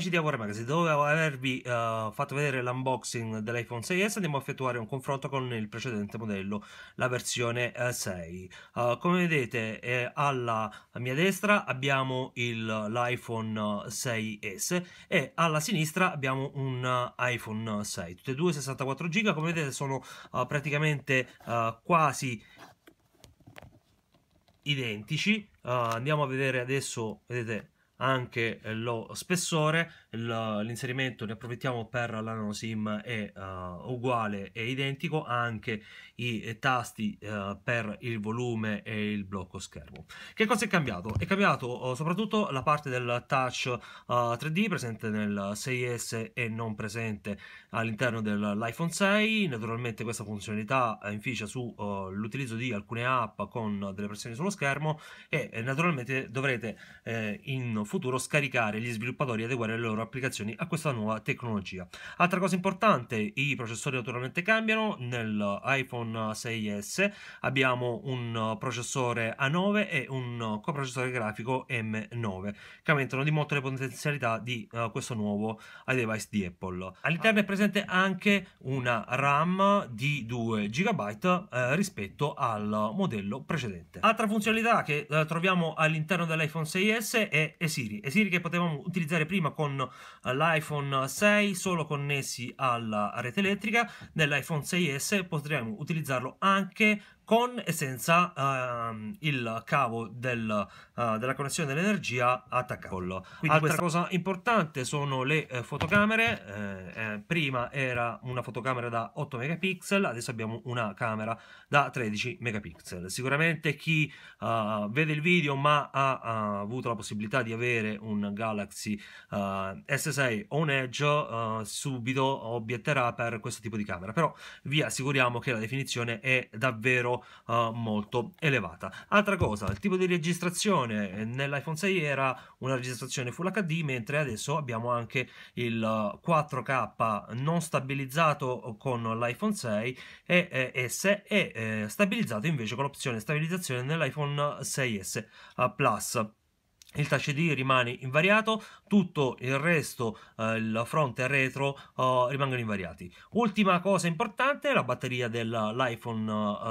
amici di Aware Magazine, dopo avervi uh, fatto vedere l'unboxing dell'iPhone 6S andiamo a effettuare un confronto con il precedente modello, la versione uh, 6. Uh, come vedete eh, alla mia destra abbiamo il, l'iPhone 6S eh, e alla sinistra abbiamo un eh, iPhone 6, tutte e due 64 GB, come vedete sono praticamente quasi identici. andiamo a vedere adesso, vedete anche eh, lo spessore, l'inserimento ne approfittiamo per la nanosim è uh, uguale e identico anche i eh, tasti uh, per il volume e il blocco schermo. Che cosa è cambiato? È cambiato uh, soprattutto la parte del touch 3D presente nel 6S e non presente all'interno dell'iPhone 6, naturalmente questa funzionalità inficia sull'utilizzo di alcune app con delle pressioni sullo schermo e naturalmente dovrete in futuro scaricare gli sviluppatori e adeguare le loro applicazioni a questa nuova tecnologia. Altra cosa importante, i processori naturalmente cambiano, nell'iPhone 6S abbiamo un processore A9 e un coprocessore grafico M9 che aumentano di molto le potenzialità di uh, questo nuovo iDevice di Apple. All'interno è presente anche una RAM di 2 GB eh, rispetto al modello precedente. Altra funzionalità che eh, troviamo all'interno dell'iPhone 6S è esigenza Siri e Siri che potevamo utilizzare prima con eh, l'iPhone 6 solo connessi alla rete elettrica, nell'iPhone 6S potremmo utilizzarlo anche con e senza uh, il cavo del, uh, della connessione dell'energia attaccato. Quindi Altra questa... cosa importante sono le eh, fotocamere, eh, eh, prima era una fotocamera da 8 megapixel, adesso abbiamo una camera da 13 megapixel. Sicuramente chi uh, vede il video ma ha, ha, avuto la possibilità di avere un Galaxy eh, S6 o un Edge subito obietterà per questo tipo di camera, però vi assicuriamo che la definizione è davvero molto uh, eh, molto elevata altra cosa il tipo di registrazione eh, nell'iPhone 6 era una registrazione full HD mentre adesso abbiamo anche il 4K eh, non stabilizzato con l'iPhone 6 e eh, S e eh, stabilizzato invece con l'opzione stabilizzazione nell'iPhone 6S uh, Plus il touch ID rimane invariato, tutto il resto, eh, il fronte e il retro, eh, rimangono invariati. Ultima cosa importante, la batteria dell'iPhone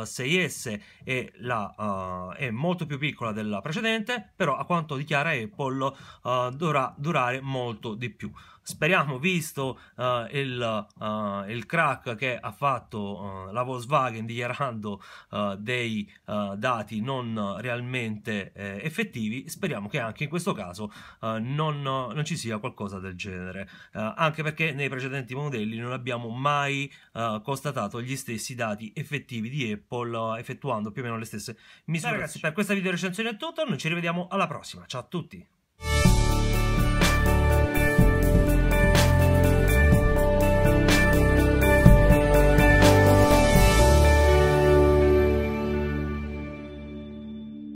6S eh, è, la, eh, è, molto più piccola della precedente, però a quanto dichiara Apple eh, dovrà durare molto di più. Speriamo, visto il, il, crack che ha fatto la Volkswagen dichiarando dei dati non realmente effettivi, speriamo che anche in questo caso uh, non, non, ci sia qualcosa del genere, uh, anche perché nei precedenti modelli non abbiamo mai uh, constatato gli stessi dati effettivi di Apple effettuando più o meno le stesse misure. Beh, ragazzi, per questa video recensione è tutto, noi ci rivediamo alla prossima, ciao a tutti!